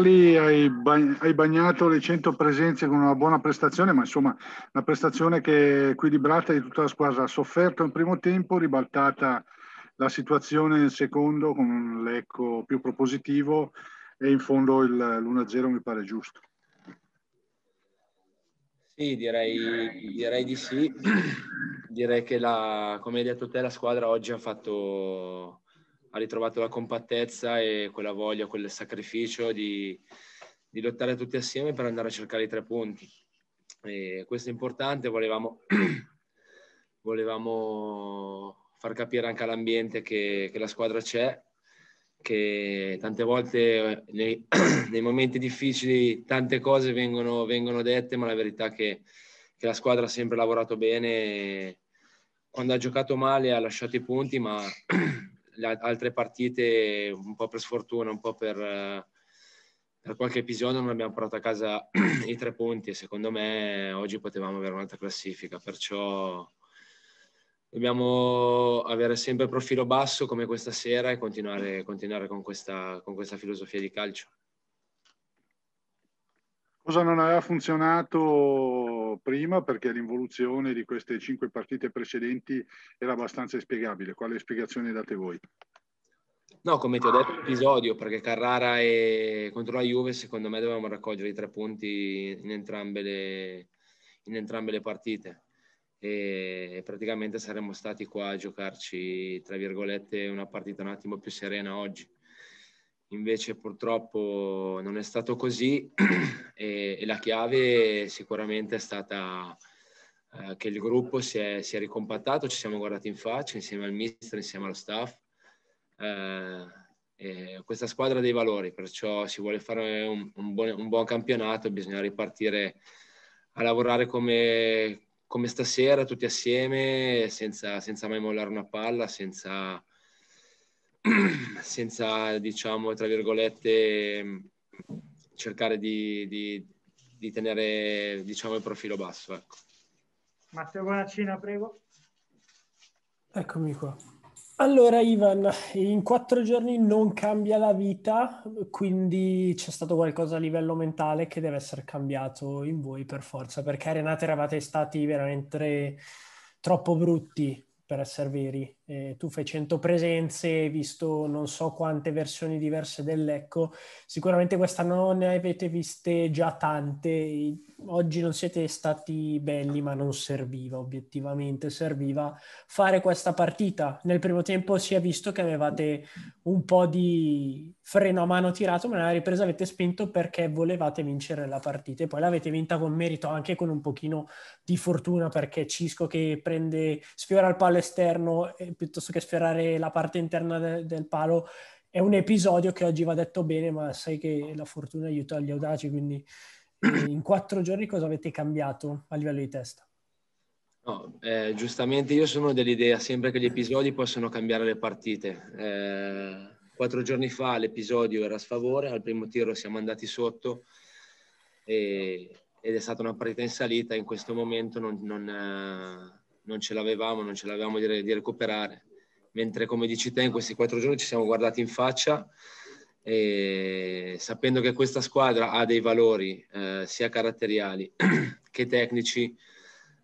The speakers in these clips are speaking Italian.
Carli, hai, bagnato le 100 presenze con una buona prestazione, ma insomma una prestazione che equilibrata di tutta la squadra. Ha sofferto in primo tempo, ribaltata la situazione nel secondo con un lecco più propositivo e in fondo il, l'1-0 mi pare giusto. Sì, direi, direi di sì. Direi che, la, come hai detto te, la squadra oggi ha fatto ha ritrovato la compattezza e quella voglia, quel sacrificio di, di lottare tutti assieme per andare a cercare i tre punti. E questo è importante, volevamo, volevamo, far capire anche all'ambiente che, che la squadra c'è, che tante volte nei, nei momenti difficili tante cose vengono, vengono, dette, ma la verità è che, che la squadra ha sempre lavorato bene. Quando ha giocato male ha lasciato i punti, ma le altre partite, un po' per sfortuna, un po' per, eh, per qualche episodio, non abbiamo portato a casa i tre punti secondo me oggi potevamo avere un'altra classifica, perciò dobbiamo avere sempre profilo basso come questa sera e continuare, continuare con, questa, con questa filosofia di calcio. Cosa non aveva funzionato prima perché l'involuzione di queste cinque partite precedenti era abbastanza inspiegabile. Quale spiegazione date voi? No, come ti ho detto episodio, perché Carrara e contro la Juve secondo me dovevamo raccogliere i tre punti in entrambe le, in entrambe le partite e praticamente saremmo stati qua a giocarci, tra virgolette, una partita un attimo più serena oggi invece purtroppo non è stato così e, e la chiave sicuramente è stata eh, che il gruppo si è, si è, ricompattato, ci siamo guardati in faccia insieme al mister, insieme allo staff. Eh, questa squadra ha dei valori, perciò si vuole fare un, un, buon, un buon campionato, bisogna ripartire a lavorare come, come stasera tutti assieme, senza, senza mai mollare una palla, senza senza, diciamo, tra virgolette, cercare di, di, di tenere, diciamo, il profilo basso. Ecco. Matteo Bonaccina, prego. Eccomi qua. Allora Ivan, in quattro giorni non cambia la vita, quindi c'è stato qualcosa a livello mentale che deve essere cambiato in voi per forza, perché Renate eravate stati veramente troppo brutti per essere veri eh, tu fai 100 presenze, hai visto non so quante versioni diverse dell'Ecco, sicuramente questa non ne avete viste già tante, oggi non siete stati belli ma non serviva obiettivamente, serviva fare questa partita. Nel primo tempo si è visto che avevate un po' di freno a mano tirato ma nella ripresa avete spinto perché volevate vincere la partita e poi l'avete vinta con merito anche con un pochino di fortuna perché Cisco che prende, sfiora il palo esterno eh, piuttosto che sferrare la parte interna de- del palo, è un episodio che oggi va detto bene, ma sai che la fortuna aiuta gli audaci, quindi in quattro giorni cosa avete cambiato a livello di testa? No, eh, giustamente io sono dell'idea sempre che gli episodi possano cambiare le partite. Eh, quattro giorni fa l'episodio era a sfavore, al primo tiro siamo andati sotto e, ed è stata una partita in salita, in questo momento non, non, eh, non ce l'avevamo, non ce l'avevamo di, di recuperare. Mentre come dici te, in questi quattro giorni ci siamo guardati in faccia e sapendo che questa squadra ha dei valori eh, sia caratteriali che tecnici,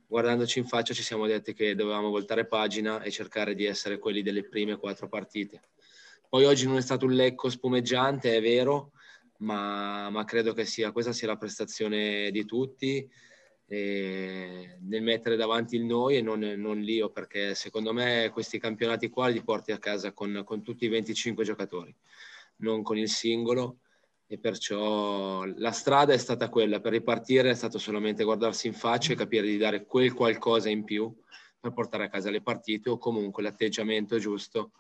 guardandoci in faccia ci siamo detti che dovevamo voltare pagina e cercare di essere quelli delle prime quattro partite. Poi oggi non è stato un lecco spumeggiante, è vero, ma, ma credo che sia, questa sia la prestazione di tutti nel mettere davanti il noi e non, non l'io, perché secondo me questi campionati qua li porti a casa con, con tutti i 25 giocatori, non con il singolo e perciò la strada è stata quella, per ripartire è stato solamente guardarsi in faccia e capire di dare quel qualcosa in più per portare a casa le partite o comunque l'atteggiamento giusto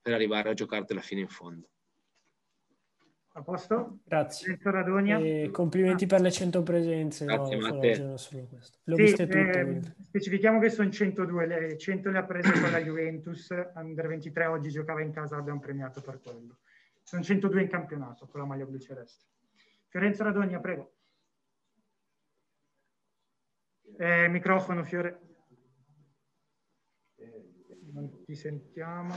per arrivare a giocartela fino in fondo. A posto? Grazie. E complimenti ah. per le 100 presenze. Grazie, no, Matteo. Solo L'ho sì, viste tutte. Eh, specifichiamo che sono 102, le 100 le ha prese con la Juventus, Under 23 oggi giocava in casa, abbiamo premiato per quello. Sono 102 in campionato con la maglia blu celeste. Fiorenzo Radogna, prego. Eh, microfono, Fiore. Non ti sentiamo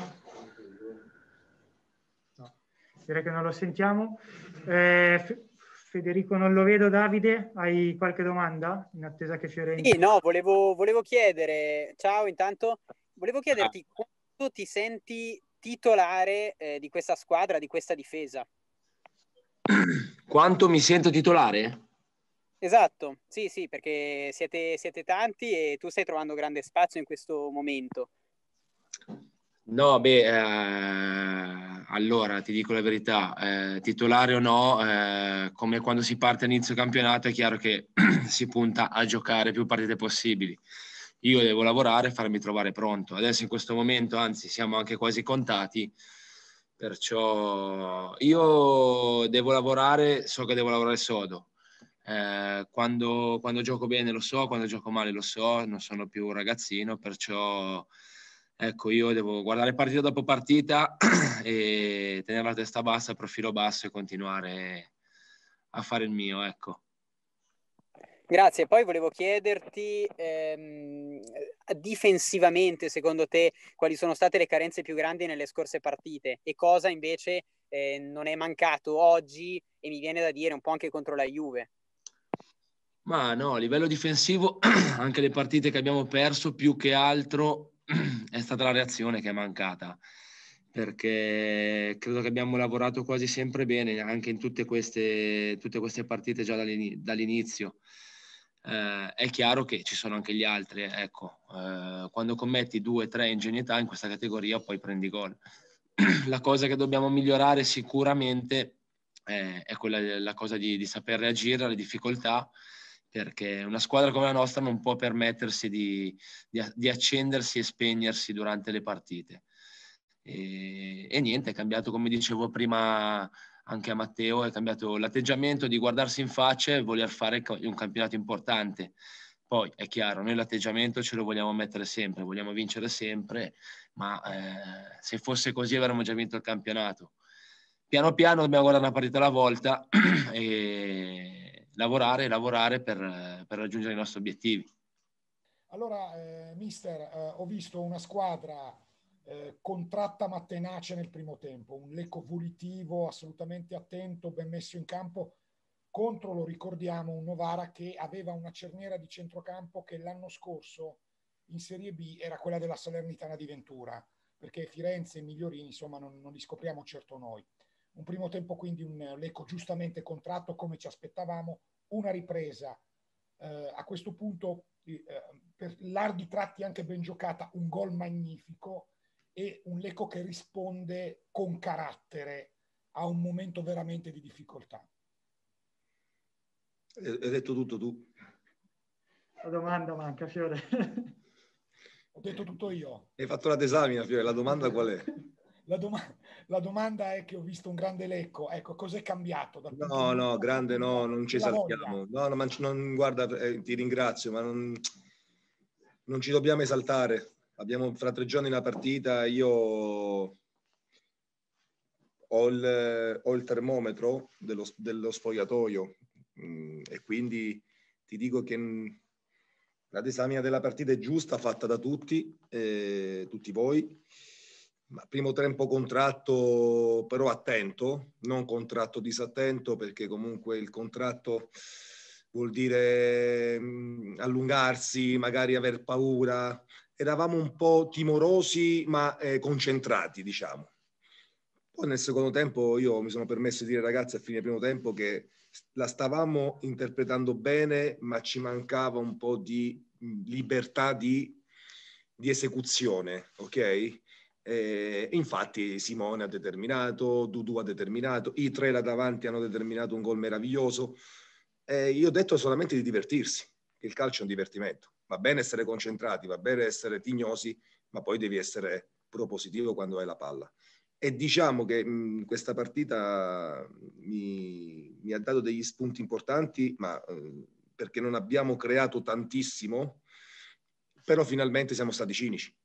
direi che non lo sentiamo. Eh, Federico, non lo vedo. Davide, hai qualche domanda in attesa che Fiorentina? Sì, no, volevo, volevo, chiedere, ciao intanto, volevo chiederti ah. quanto ti senti titolare eh, di questa squadra, di questa difesa? Quanto mi sento titolare? Esatto, sì, sì, perché siete, siete tanti e tu stai trovando grande spazio in questo momento. No, beh, eh allora ti dico la verità, eh, titolare o no, eh, come quando si parte all'inizio campionato è chiaro che si punta a giocare più partite possibili. Io devo lavorare e farmi trovare pronto. Adesso in questo momento, anzi, siamo anche quasi contati, perciò io devo lavorare, so che devo lavorare sodo. Eh, quando, quando gioco bene lo so, quando gioco male lo so, non sono più un ragazzino, perciò Ecco, io devo guardare partita dopo partita e tenere la testa bassa, profilo basso e continuare a fare il mio, ecco. Grazie, poi volevo chiederti ehm, difensivamente, secondo te, quali sono state le carenze più grandi nelle scorse partite e cosa invece eh, non è mancato oggi e mi viene da dire un po' anche contro la Juve. Ma no, a livello difensivo, anche le partite che abbiamo perso, più che altro è stata la reazione che è mancata perché credo che abbiamo lavorato quasi sempre bene anche in tutte queste, tutte queste partite già dall'inizio. Eh, è chiaro che ci sono anche gli altri, eh, ecco, eh, quando commetti due, tre ingenuità in questa categoria poi prendi gol. la cosa che dobbiamo migliorare sicuramente eh, è quella la cosa di, di saper reagire alle difficoltà, perché una squadra come la nostra non può permettersi di, di, di accendersi e spegnersi durante le partite. E, e, niente, è cambiato come dicevo prima anche a Matteo, è cambiato l'atteggiamento di guardarsi in faccia e voler fare un campionato importante. Poi è chiaro, noi l'atteggiamento ce lo vogliamo mettere sempre, vogliamo vincere sempre, ma eh, se fosse così avremmo già vinto il campionato. Piano piano dobbiamo guardare una partita alla volta e lavorare e lavorare per, eh, per raggiungere i nostri obiettivi. Allora, eh, mister, eh, ho visto una squadra eh, contratta ma tenace nel primo tempo, un leco volitivo assolutamente attento, ben messo in campo, contro, lo ricordiamo, un Novara che aveva una cerniera di centrocampo che l'anno scorso in Serie B era quella della Salernitana di Ventura, perché Firenze e Migliorini, insomma, non, non li scopriamo certo noi. Un primo tempo quindi un Lecco giustamente contratto come ci aspettavamo, una ripresa. Eh, a questo punto eh, per larghi tratti anche ben giocata, un gol magnifico e un Lecco che risponde con carattere a un momento veramente di difficoltà. Hai detto tutto tu. La domanda manca, Fiore. Ho detto tutto io. Hai fatto la tesamina, Fiore, la domanda qual è? La domanda la domanda è che ho visto un grande lecco, ecco, cos'è cambiato? no, no, grande no, non ci esaltiamo. No, no, ma non, guarda, eh, ti ringrazio, ma non, non ci dobbiamo esaltare. Abbiamo fra tre giorni la partita, io ho il, ho il, termometro dello, dello sfogliatoio mm, e quindi ti dico che mm, la disamina della partita è giusta, fatta da tutti, eh, tutti voi. Ma primo tempo contratto però attento, non contratto disattento perché comunque il contratto vuol dire mm, allungarsi, magari aver paura. Eravamo un po' timorosi ma eh, concentrati, diciamo. Poi nel secondo tempo io mi sono permesso di dire ragazzi a fine primo tempo che la stavamo interpretando bene ma ci mancava un po' di mm, libertà di, di esecuzione, ok? Eh, infatti Simone ha determinato, Dudu ha determinato, i tre là davanti hanno determinato un gol meraviglioso. Eh, io ho detto solamente di divertirsi, il calcio è un divertimento. Va bene essere concentrati, va bene essere tignosi, ma poi devi essere propositivo quando hai la palla. E diciamo che mh, questa partita mi, mi, ha dato degli spunti importanti, ma mh, eh, perché non abbiamo creato tantissimo, però finalmente siamo stati cinici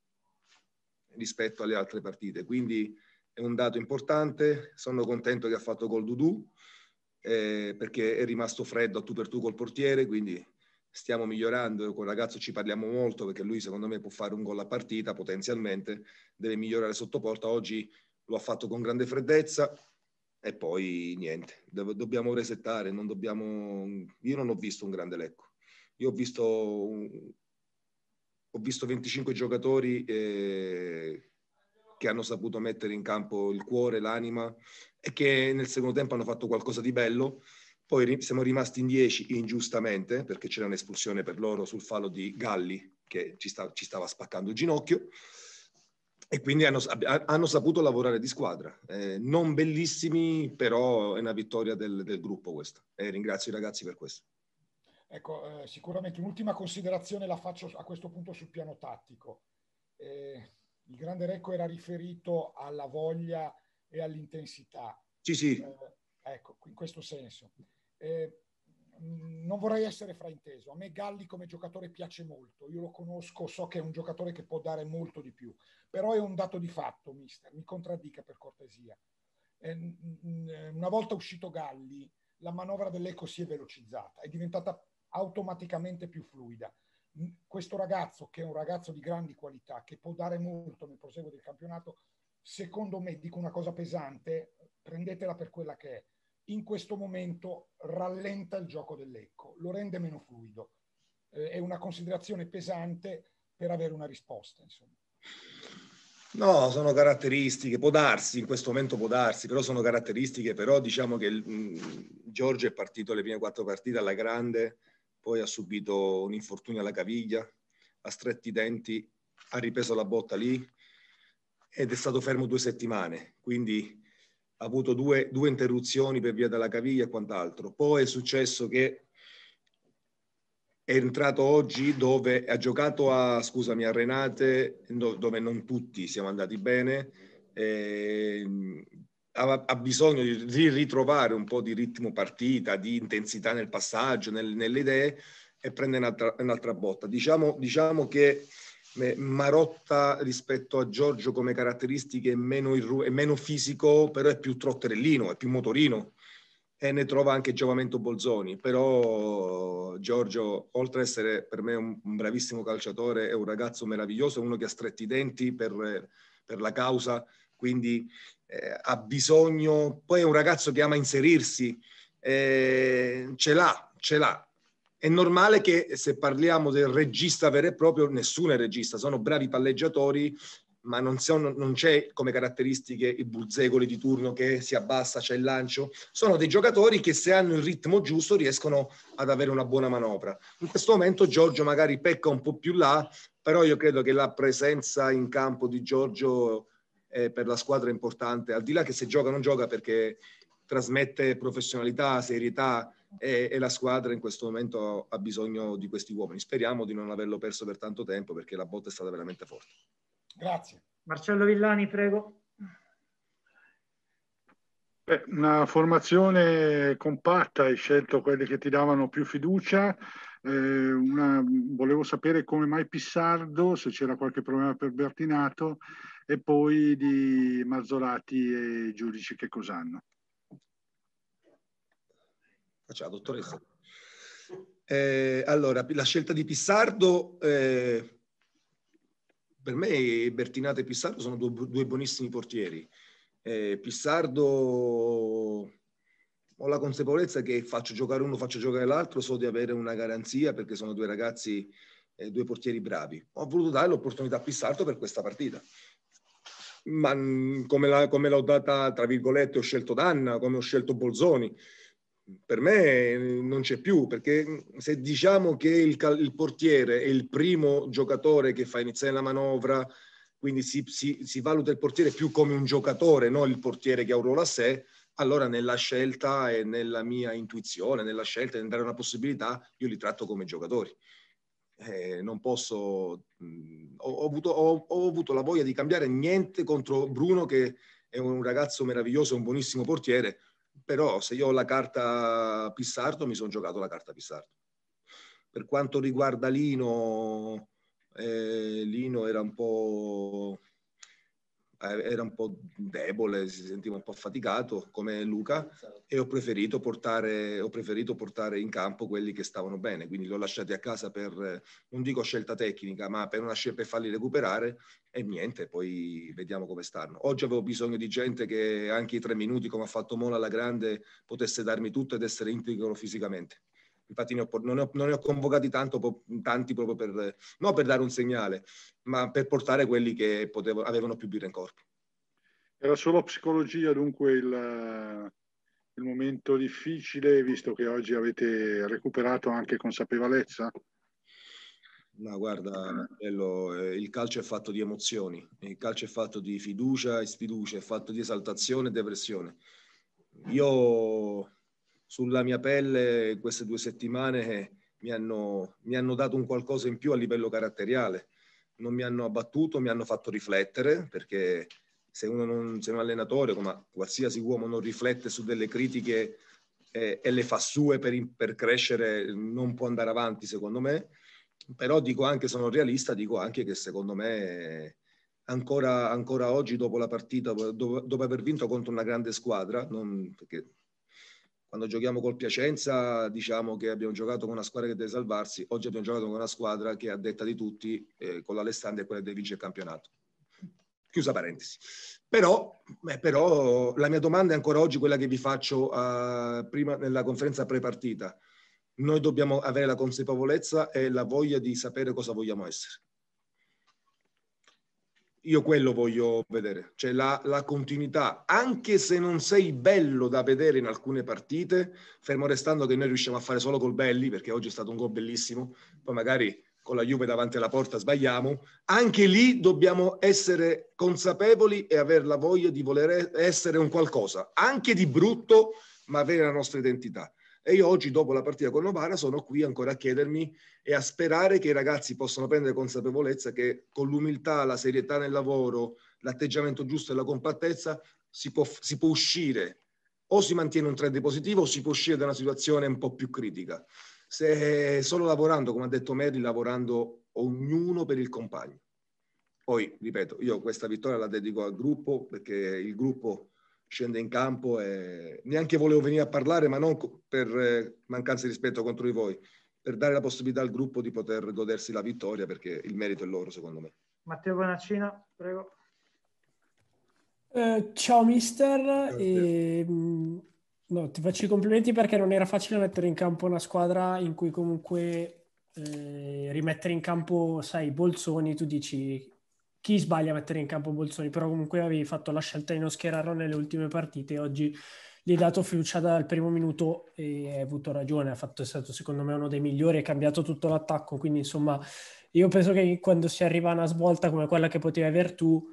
rispetto alle altre partite. Quindi è un dato importante, sono contento che ha fatto gol Dudu eh, perché è rimasto freddo a tu per tu col portiere, quindi stiamo migliorando, con il ragazzo ci parliamo molto perché lui secondo me può fare un gol a partita potenzialmente, deve migliorare sotto porta, oggi lo ha fatto con grande freddezza e poi niente, dobbiamo resettare, non dobbiamo... io non ho visto un grande Lecco, io ho visto ho visto 25 giocatori eh, che hanno saputo mettere in campo il cuore, l'anima e che nel secondo tempo hanno fatto qualcosa di bello. Poi ri- siamo rimasti in 10 ingiustamente perché c'era un'espulsione per loro sul fallo di Galli che ci, sta- ci stava spaccando il ginocchio e quindi hanno, hanno, saputo lavorare di squadra. Eh, non bellissimi, però è una vittoria del, del gruppo questa. E eh, ringrazio i ragazzi per questo. Ecco, eh, sicuramente un'ultima considerazione la faccio a questo punto sul piano tattico. Eh, il grande Recco era riferito alla voglia e all'intensità. Sì, sì. Eh, ecco, in questo senso. Eh, non vorrei essere frainteso. A me Galli come giocatore piace molto. Io lo conosco, so che è un giocatore che può dare molto di più. Però è un dato di fatto, mister. Mi contraddica per cortesia. Eh, una volta uscito Galli, la manovra dell'Eco si è velocizzata, è diventata automaticamente più fluida. Questo ragazzo, che è un ragazzo di grandi qualità, che può dare molto nel proseguo del campionato, secondo me, dico una cosa pesante, prendetela per quella che è, in questo momento rallenta il gioco dell'Ecco, lo rende meno fluido. Eh, è una considerazione pesante per avere una risposta, insomma. No, sono caratteristiche, può darsi, in questo momento può darsi, però sono caratteristiche, però diciamo che il, mh, mm, Giorgio è partito le prime quattro partite alla grande, poi ha subito un infortunio alla caviglia, ha stretti i denti, ha ripreso la botta lì ed è stato fermo due settimane, quindi ha avuto due, due interruzioni per via della caviglia e quant'altro. Poi è successo che è entrato oggi dove ha giocato a, scusami, a Renate, dove non tutti siamo andati bene. Eh, ha, bisogno di ritrovare un po' di ritmo partita, di intensità nel passaggio, nel, nelle idee e prende un'altra, un'altra botta. Diciamo, diciamo che eh, Marotta rispetto a Giorgio come caratteristiche è meno, irru- è meno fisico, però è più trotterellino, è più motorino e ne trova anche Giovamento Bolzoni, però Giorgio, oltre ad essere per me un, un bravissimo calciatore, è un ragazzo meraviglioso, uno che ha stretti i denti per, per la causa, quindi eh, ha bisogno, poi è un ragazzo che ama inserirsi, eh, ce l'ha, ce l'ha. È normale che se parliamo del regista vero e proprio, nessuno è regista, sono bravi palleggiatori, ma non, sono, non c'è come caratteristiche il burzegoli di turno che si abbassa, c'è il lancio. Sono dei giocatori che se hanno il ritmo giusto riescono ad avere una buona manovra. In questo momento Giorgio magari pecca un po' più là, però io credo che la presenza in campo di Giorgio eh, per la squadra importante, al di là che se gioca o non gioca perché trasmette professionalità, serietà e, e, la squadra in questo momento ha bisogno di questi uomini. Speriamo di non averlo perso per tanto tempo perché la botta è stata veramente forte. Grazie. Marcello Villani, prego. Beh, una formazione compatta, hai scelto quelli che ti davano più fiducia. Eh, una, volevo sapere come mai Pissardo, se c'era qualche problema per Bertinato e poi di Mazzolati e i giudici che cos'hanno. Ciao dottoressa. Eh, allora, la scelta di Pissardo, eh, per me Bertinate e Pissardo sono due, due buonissimi portieri. Eh, Pissardo ho la consapevolezza che faccio giocare uno, faccio giocare l'altro, so di avere una garanzia perché sono due ragazzi, eh, due portieri bravi. Ho voluto dare l'opportunità a Pissardo per questa partita ma mm, come, la, come l'ho data, tra virgolette, ho scelto Danna, come ho scelto Bolzoni, per me eh, non c'è più, perché mm, se diciamo che il, il portiere è il primo giocatore che fa iniziare la manovra, quindi si, si, si, valuta il portiere più come un giocatore, non il portiere che ha un ruolo a sé, allora nella scelta e nella mia intuizione, nella scelta di dare una possibilità, io li tratto come giocatori eh, non posso, mh, ho, avuto, ho, ho, avuto, la voglia di cambiare niente contro Bruno che è un ragazzo meraviglioso, un buonissimo portiere, però se io ho la carta Pissardo mi sono giocato la carta Pissardo. Per quanto riguarda Lino, eh, Lino era un po' Eh, era un po' debole, si sentiva un po' faticato come Luca esatto. e ho preferito, portare, ho preferito portare in campo quelli che stavano bene, quindi li ho lasciati a casa per, eh, non dico scelta tecnica, ma per una scelta per farli recuperare e niente, poi vediamo come stanno. Oggi avevo bisogno di gente che anche i tre minuti, come ha fatto Mola alla grande, potesse darmi tutto ed essere integro fisicamente infatti ne ho, non, ne ho, non, ne ho, convocati tanto, tanti proprio per, non per dare un segnale, ma per portare quelli che potevo, avevano più birra in corpo. Era solo psicologia dunque il, il momento difficile, visto che oggi avete recuperato anche consapevolezza? No, guarda, Marcello, eh, il calcio è fatto di emozioni, il calcio è fatto di fiducia e sfiducia, è fatto di esaltazione e depressione. Io sulla mia pelle queste due settimane mi hanno, mi hanno dato un qualcosa in più a livello caratteriale. Non mi hanno abbattuto, mi hanno fatto riflettere, perché se, non, se un allenatore, come qualsiasi uomo, non riflette su delle critiche eh, e le fa sue per, per crescere, non può andare avanti, secondo me. Però dico anche, sono realista, dico anche che secondo me... Ancora, ancora, oggi dopo la partita, dopo, dopo, aver vinto contro una grande squadra, non, perché quando giochiamo col Piacenza diciamo che abbiamo giocato con una squadra che deve salvarsi, oggi abbiamo giocato con una squadra che a detta di tutti, eh, con l'Alessandria, è quella che deve vincere il campionato. Chiusa parentesi. Però, eh, però, la mia domanda è ancora oggi quella che vi faccio eh, prima nella conferenza prepartita. Noi dobbiamo avere la consapevolezza e la voglia di sapere cosa vogliamo essere io quello voglio vedere, cioè la, la, continuità, anche se non sei bello da vedere in alcune partite, fermo restando che noi riusciamo a fare solo col belli, perché oggi è stato un gol bellissimo, poi magari con la Juve davanti alla porta sbagliamo, anche lì dobbiamo essere consapevoli e avere la voglia di voler essere un qualcosa, anche di brutto, ma avere la nostra identità. E io oggi, dopo la partita con Novara, sono qui ancora a chiedermi e a sperare che i ragazzi possano prendere consapevolezza che con l'umiltà, la serietà nel lavoro, l'atteggiamento giusto e la compattezza si può, si può uscire. O si mantiene un trend positivo o si può uscire da una situazione un po' più critica. Se solo lavorando, come ha detto Mary, lavorando ognuno per il compagno. Poi, ripeto, io questa vittoria la dedico al gruppo perché il gruppo scende in campo e neanche volevo venire a parlare, ma non per eh, mancanza di rispetto contro di voi, per dare la possibilità al gruppo di poter godersi la vittoria perché il merito è loro secondo me. Matteo Bonaccina, prego. Eh, ciao mister, ciao, e, mm, no, ti faccio i complimenti perché non era facile mettere in campo una squadra in cui comunque eh, rimettere in campo, sai, Bolzoni, tu dici chi sbaglia a mettere in campo Bolzoni, però comunque avevi fatto la scelta di non schierarlo nelle ultime partite, oggi gli hai dato fiducia dal primo minuto e hai avuto ragione, ha fatto, è stato secondo me uno dei migliori, ha cambiato tutto l'attacco, quindi insomma io penso che quando si arriva a una svolta come quella che potevi aver tu,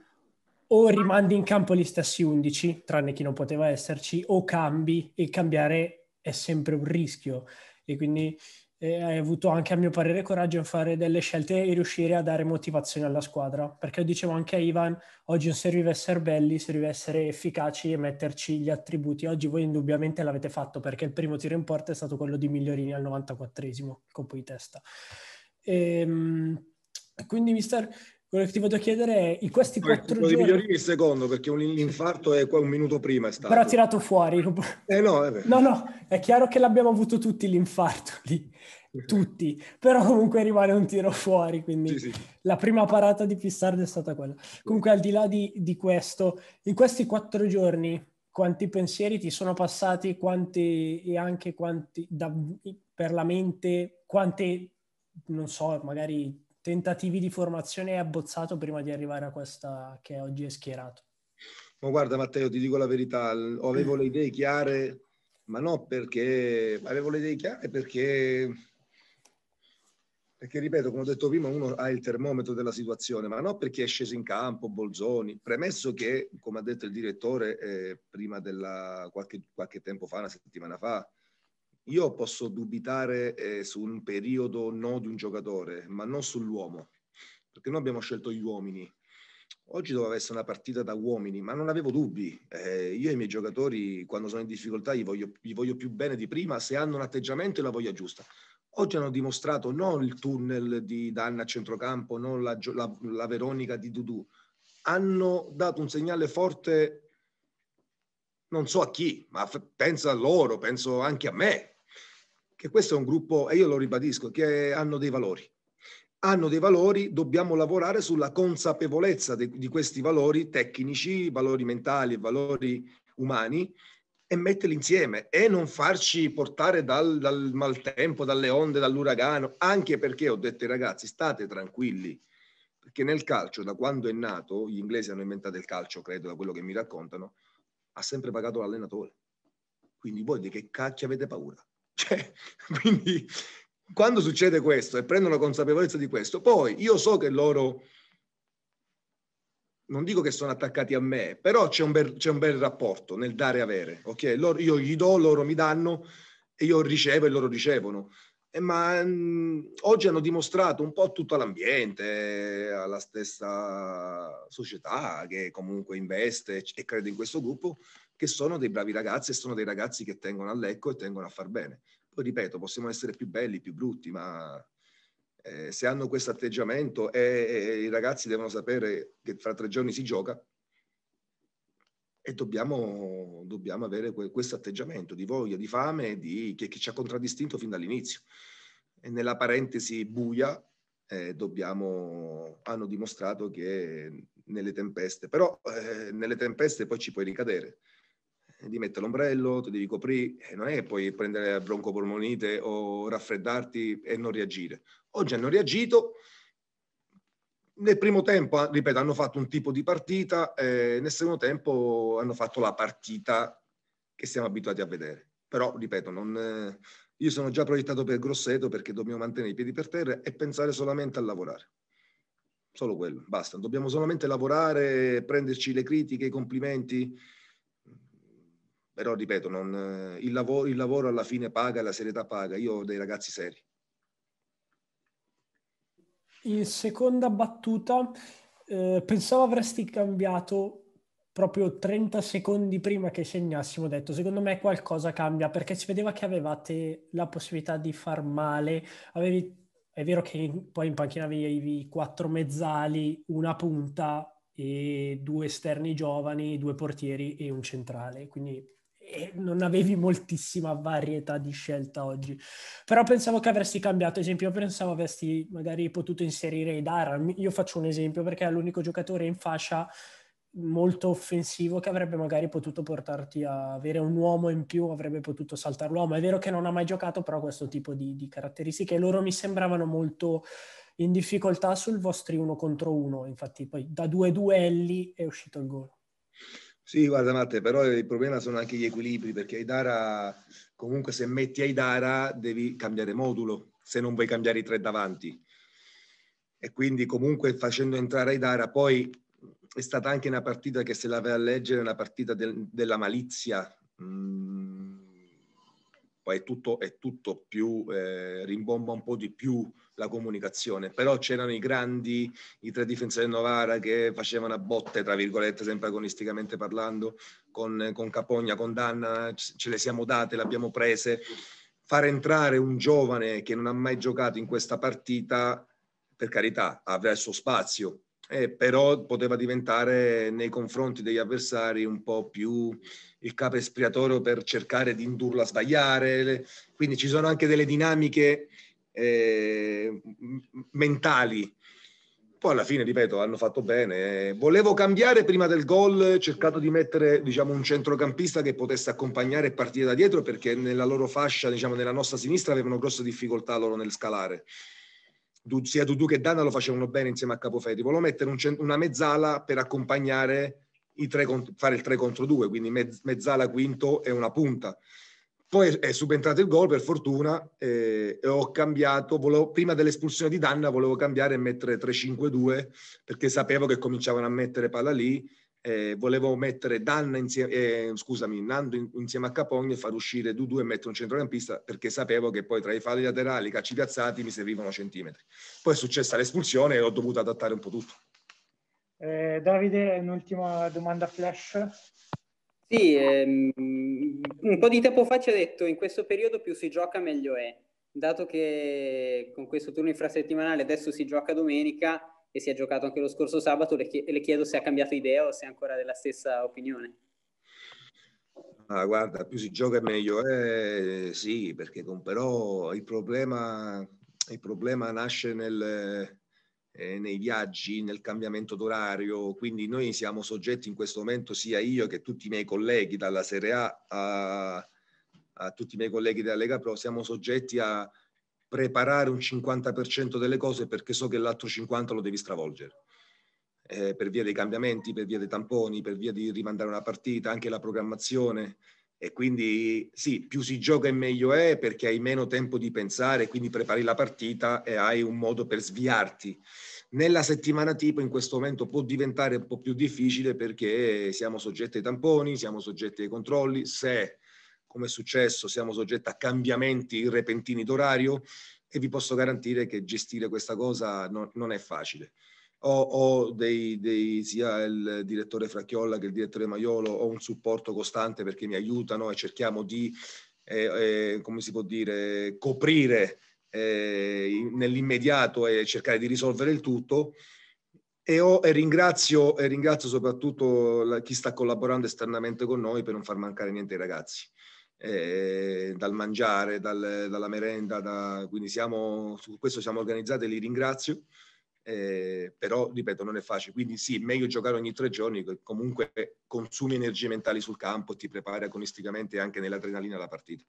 o rimandi in campo gli stessi 11, tranne chi non poteva esserci, o cambi e cambiare è sempre un rischio e quindi e hai avuto anche a mio parere coraggio a fare delle scelte e riuscire a dare motivazione alla squadra, perché io dicevo anche a Ivan, oggi non serviva essere belli, serviva essere efficaci e metterci gli attributi, oggi voi indubbiamente l'avete fatto perché il primo tiro in porta è stato quello di Migliorini al 94esimo, colpo di testa. E, ehm, quindi mister, quello che ti voglio chiedere è in questi Ma quattro giorni... migliori il secondo perché un, l'infarto è qua un minuto prima è stato. Però tirato fuori. Eh no, è no, no, è chiaro che l'abbiamo avuto tutti l'infarto lì, tutti, però comunque rimane un tiro fuori, quindi sì, sì. la prima parata di Pissard è stata quella. Comunque al di là di, di questo, in questi quattro giorni quanti pensieri ti sono passati, quanti e anche quanti da, per la mente, quante, non so, magari tentativi di formazione abbozzato prima di arrivare a questa che oggi è schierato? Ma guarda Matteo, ti dico la verità, avevo le idee chiare, ma no perché avevo le idee chiare perché perché ripeto, come ho detto prima, uno ha il termometro della situazione, ma non perché è sceso in campo Bolzoni, premesso che, come ha detto il direttore eh, prima della, qualche, qualche tempo fa, una settimana fa, io posso dubitare eh, su un periodo no di un giocatore, ma non sull'uomo, perché noi abbiamo scelto gli uomini. Oggi doveva essere una partita da uomini, ma non avevo dubbi. Eh, io i miei giocatori, quando sono in difficoltà, gli voglio, gli voglio più bene di prima, se hanno un atteggiamento e la voglia giusta. Oggi hanno dimostrato non il tunnel di Danna a centrocampo, non la, la, la Veronica di Dudu, hanno dato un segnale forte non so a chi, ma f- penso a loro, penso anche a me, che questo è un gruppo, e io lo ribadisco, che hanno dei valori. Hanno dei valori, dobbiamo lavorare sulla consapevolezza de, di questi valori tecnici, valori mentali e valori umani e metterli insieme e non farci portare dal, dal maltempo, dalle onde, dall'uragano, anche perché ho detto ai ragazzi state tranquilli, perché nel calcio, da quando è nato, gli inglesi hanno inventato il calcio, credo, da quello che mi raccontano, ha sempre pagato l'allenatore. Quindi voi di che cacchio avete paura? Cioè, quindi quando succede questo e prendono consapevolezza di questo, poi io so che loro, non dico che sono attaccati a me, però c'è un bel, c'è un bel rapporto nel dare e avere, ok? Loro, io gli do, loro mi danno, e io ricevo e loro ricevono. Eh, ma mh, oggi hanno dimostrato un po' tutto l'ambiente, alla stessa società che comunque investe e crede in questo gruppo, che sono dei bravi ragazzi e sono dei ragazzi che tengono lecco e tengono a far bene. Poi ripeto, possiamo essere più belli, più brutti, ma eh, se hanno questo atteggiamento e, e i ragazzi devono sapere che fra tre giorni si gioca, e dobbiamo, dobbiamo avere que- questo atteggiamento di voglia, di fame, di, che, che, ci ha contraddistinto fin dall'inizio. E nella parentesi buia eh, dobbiamo, hanno dimostrato che nelle tempeste, però eh, nelle tempeste poi ci puoi ricadere. Eh, di mettere l'ombrello, ti devi coprire, non è che puoi prendere broncopolmonite o raffreddarti e non reagire. Oggi hanno reagito, nel primo tempo, ah, ripeto, hanno fatto un tipo di partita, eh, nel secondo tempo hanno fatto la partita che siamo abituati a vedere. Però, ripeto, non, io sono già proiettato per Grosseto perché dobbiamo mantenere i piedi per terra e pensare solamente a lavorare. Solo quello, basta. Dobbiamo solamente lavorare, prenderci le critiche, i complimenti però ripeto, non, il, lavoro, il lavoro alla fine paga, la serietà paga, io ho dei ragazzi seri. In seconda battuta, eh, pensavo avresti cambiato proprio 30 secondi prima che segnassimo, ho detto secondo me qualcosa cambia perché si vedeva che avevate la possibilità di far male, avevi, è vero che poi in panchina avevi quattro mezzali, una punta e due esterni giovani, due portieri e un centrale, quindi e non avevi moltissima varietà di scelta oggi. Però pensavo che avresti cambiato, esempio, pensavo avresti magari potuto inserire i Idara. Io faccio un esempio perché è l'unico giocatore in fascia molto offensivo che avrebbe magari potuto portarti a avere un uomo in più, avrebbe potuto saltare l'uomo. È vero che non ha mai giocato, però questo tipo di, di caratteristiche loro mi sembravano molto in difficoltà sul vostro uno contro uno. Infatti, poi da due duelli è uscito il gol. Sì, guarda Matte, però il problema sono anche gli equilibri, perché Aidara, comunque se metti Aidara devi cambiare modulo, se non vuoi cambiare i tre davanti. E quindi comunque facendo entrare Aidara, poi è stata anche una partita che se la vai a leggere è una partita del, della malizia, mm, poi è tutto, è tutto più, eh, rimbomba un po' di più la comunicazione, però c'erano i grandi, i tre difensori del Novara che facevano a botte, tra virgolette, sempre agonisticamente parlando, con, con Capogna, con Danna, ce le siamo date, le abbiamo prese. Far entrare un giovane che non ha mai giocato in questa partita, per carità, avrà il suo spazio, eh, però poteva diventare nei confronti degli avversari un po' più il capo espiatorio per cercare di indurlo a sbagliare. Quindi ci sono anche delle dinamiche eh, mentali. Poi alla fine, ripeto, hanno fatto bene. Volevo cambiare prima del gol, cercato di mettere diciamo, un centrocampista che potesse accompagnare e partire da dietro perché nella loro fascia, diciamo, nella nostra sinistra, avevano grosse difficoltà loro nel scalare. Du, sia Dudu che Dana lo facevano bene insieme a Capofetti. Volevo mettere un, una mezzala per accompagnare, i tre, fare il 3 contro 2, quindi mezz, mezzala quinto e una punta. Poi è subentrato il gol, per fortuna, eh, e ho cambiato, volevo, prima dell'espulsione di Danna volevo cambiare e mettere 3-5-2 perché sapevo che cominciavano a mettere palla lì, eh, volevo mettere Danna insieme, eh, scusami, Nando insieme a Capogne, e far uscire Dudu e mettere un centrocampista perché sapevo che poi tra i falli laterali, i calci piazzati mi servivano centimetri. Poi è successa l'espulsione e ho dovuto adattare un po' tutto. Eh, Davide, un'ultima domanda flash. Sì, ehm, un po' di tempo fa ci ha detto in questo periodo più si gioca meglio è, dato che con questo turno infrasettimanale adesso si gioca domenica e si è giocato anche lo scorso sabato, le, le chiedo se ha cambiato idea o se è ancora della stessa opinione. Ah, guarda, più si gioca meglio è, sì, perché con, però il problema, il problema nasce nel, eh, nei viaggi, nel cambiamento d'orario, quindi noi siamo soggetti in questo momento sia io che tutti i miei colleghi dalla Serie A a, a tutti i miei colleghi della Lega Pro, siamo soggetti a preparare un 50% delle cose perché so che l'altro 50% lo devi stravolgere. Eh, per via dei cambiamenti, per via dei tamponi, per via di rimandare una partita, anche la programmazione. E quindi sì, più si gioca e meglio è perché hai meno tempo di pensare, quindi prepari la partita e hai un modo per sviarti. Nella settimana tipo in questo momento può diventare un po' più difficile perché siamo soggetti ai tamponi, siamo soggetti ai controlli, se come è successo siamo soggetti a cambiamenti repentini d'orario e vi posso garantire che gestire questa cosa non, non è facile ho, o dei, dei, sia il direttore Fracchiolla che il direttore Maiolo ho un supporto costante perché mi aiutano e cerchiamo di, eh, eh, come si può dire, coprire eh, nell'immediato e cercare di risolvere il tutto. E, ho, e, ringrazio, e ringrazio, soprattutto la, chi sta collaborando esternamente con noi per non far mancare niente ai ragazzi. Eh, dal mangiare, dal, dalla merenda, da, quindi siamo, su questo siamo organizzati e li ringrazio eh, però ripeto non è facile, quindi sì, meglio giocare ogni tre giorni, comunque consumi energie mentali sul campo, ti prepari agonisticamente anche nell'adrenalina alla partita.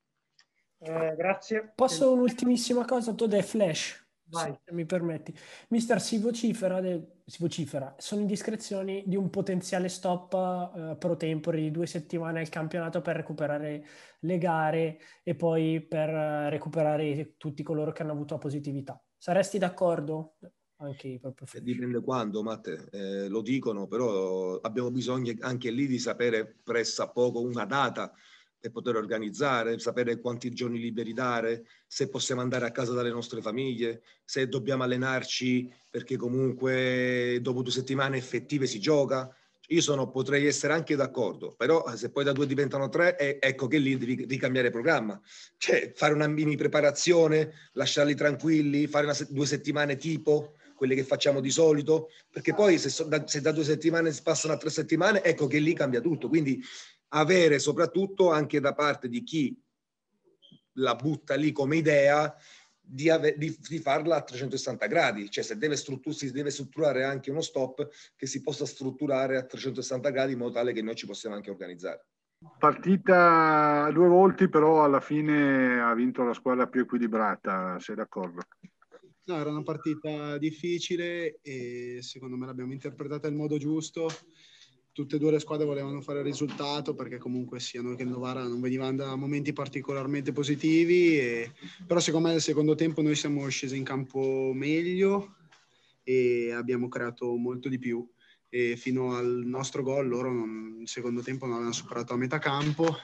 Eh, grazie. Posso un'ultimissima cosa, Todd è Flash, Vai. se mi permetti. Mister, si vocifera, de... si vocifera, sono indiscrezioni di un potenziale stop uh, pro tempore di due settimane al campionato per recuperare le gare e poi per uh, recuperare tutti coloro che hanno avuto la positività. Saresti d'accordo? anche i propri eh, figli. Dipende quando, Matte, eh, lo dicono, però abbiamo bisogno anche lì di sapere pressa poco una data per poter organizzare, sapere quanti giorni liberi dare, se possiamo andare a casa dalle nostre famiglie, se dobbiamo allenarci perché comunque dopo due settimane effettive si gioca. Io sono, potrei essere anche d'accordo, però eh, se poi da due diventano tre, eh, ecco che lì devi ricambiare programma. Cioè fare una mini preparazione, lasciarli tranquilli, fare una, due settimane tipo, quelle che facciamo di solito, perché poi se, da, se da due settimane si passano a tre settimane, ecco che lì cambia tutto. Quindi avere soprattutto anche da parte di chi la butta lì come idea di, ave, di, di, farla a 360 gradi, cioè se deve si deve strutturare anche uno stop che si possa strutturare a 360 gradi in modo tale che noi ci possiamo anche organizzare. Partita due volti, però alla fine ha vinto la squadra più equilibrata, sei d'accordo? No, era una partita difficile e secondo me l'abbiamo interpretata nel modo giusto. Tutte e due le squadre volevano fare il risultato perché comunque sia noi che il Novara non venivano da momenti particolarmente positivi, e... però secondo me nel secondo tempo noi siamo scesi in campo meglio e abbiamo creato molto di più. E fino al nostro gol loro non, il secondo tempo non avevano superato a metà campo,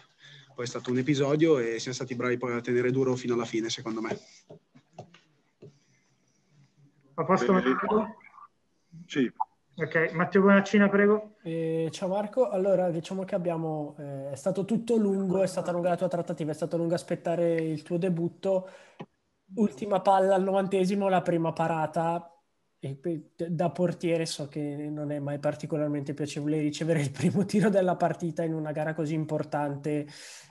poi è stato un episodio e siamo stati bravi poi a tenere duro fino alla fine secondo me. A posto Matteo? Sì. Ok, Matteo Bonaccina, prego. Eh, ciao Marco, allora diciamo che abbiamo, eh, è stato tutto lungo, è stata lunga la tua trattativa, è stato lungo aspettare il tuo debutto. Ultima palla al novantesimo, la prima parata, da portiere so che non è mai particolarmente piacevole ricevere il primo tiro della partita in una gara così importante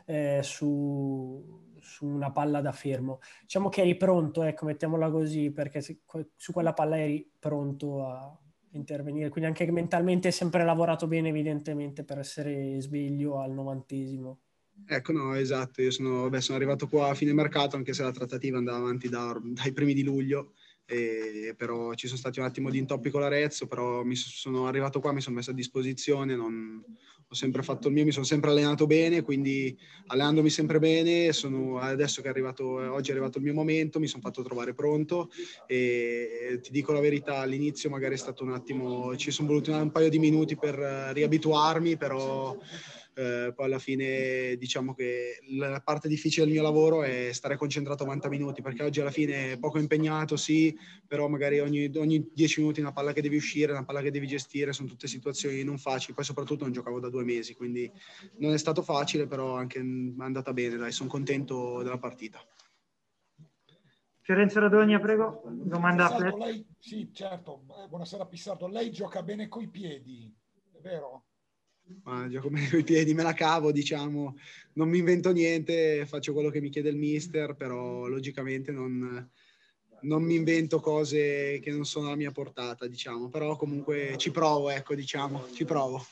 eh, su, su una palla da fermo. Diciamo che eri pronto, ecco, mettiamola così, perché se, su quella palla eri pronto a intervenire. Quindi anche mentalmente hai sempre lavorato bene, evidentemente, per essere sveglio al novantesimo. Ecco, no, esatto. Io sono, beh, sono, arrivato qua a fine mercato, anche se la trattativa andava avanti da, dai primi di luglio e, però ci sono stati un attimo di intoppi con l'Arezzo, però mi sono arrivato qua, mi sono messo a disposizione, non, ho sempre fatto il mio, mi sono sempre allenato bene, quindi allenandomi sempre bene, sono, adesso che è arrivato, oggi è arrivato il mio momento, mi sono fatto trovare pronto e, ti dico la verità, all'inizio magari è stato un attimo, ci sono voluti un paio di minuti per riabituarmi, però eh, poi alla fine diciamo che la parte difficile del mio lavoro è stare concentrato 90 minuti, perché oggi alla fine poco impegnato, sì, però magari ogni, ogni 10 minuti una palla che devi uscire, una palla che devi gestire, sono tutte situazioni non facili, poi soprattutto non giocavo da due mesi, quindi non è stato facile, però anche è andata bene, dai, sono contento della partita. Fiorenzo Radogna, prego, domanda Pissardo, lei, Sì, certo, eh, buonasera Pissardo, lei gioca bene coi piedi, è vero? mangio come i piedi, me la cavo, diciamo, non mi invento niente, faccio quello che mi chiede il mister, però logicamente non, non mi invento cose che non sono alla mia portata, diciamo, però comunque ci provo, ecco, diciamo, ci provo.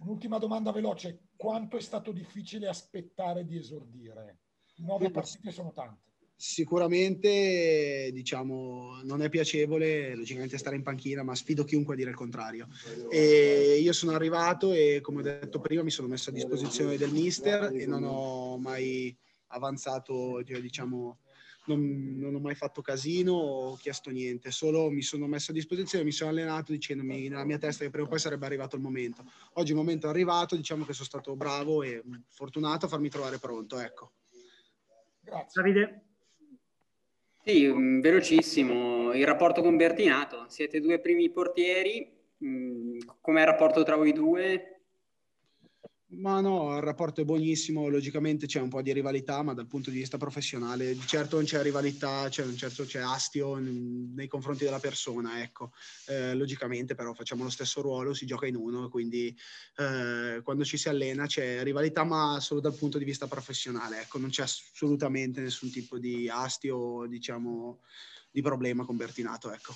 Un'ultima domanda veloce, quanto è stato difficile aspettare di esordire? Nove partite sono tante sicuramente diciamo, non è piacevole logicamente stare in panchina, ma sfido chiunque a dire il contrario. E io sono arrivato e come ho detto prima mi sono messo a disposizione del mister e non ho mai avanzato, cioè, diciamo, non, non ho mai fatto casino, ho chiesto niente, solo mi sono messo a disposizione, mi sono allenato dicendomi nella mia testa che prima o poi sarebbe arrivato il momento. Oggi il momento è arrivato, diciamo che sono stato bravo e fortunato a farmi trovare pronto, ecco. Grazie. Davide. Sì, mm, velocissimo. Il rapporto con Bertinato, siete due primi portieri, mm, com'è il rapporto tra voi due? Ma no, il rapporto è buonissimo, logicamente c'è un po' di rivalità, ma dal punto di vista professionale di certo non c'è rivalità, c'è, un certo c'è astio nei confronti della persona, ecco. Eh, logicamente però facciamo lo stesso ruolo, si gioca in uno, quindi eh, quando ci si allena c'è rivalità, ma solo dal punto di vista professionale, ecco, non c'è assolutamente nessun tipo di astio, diciamo, di problema con Bertinato, ecco.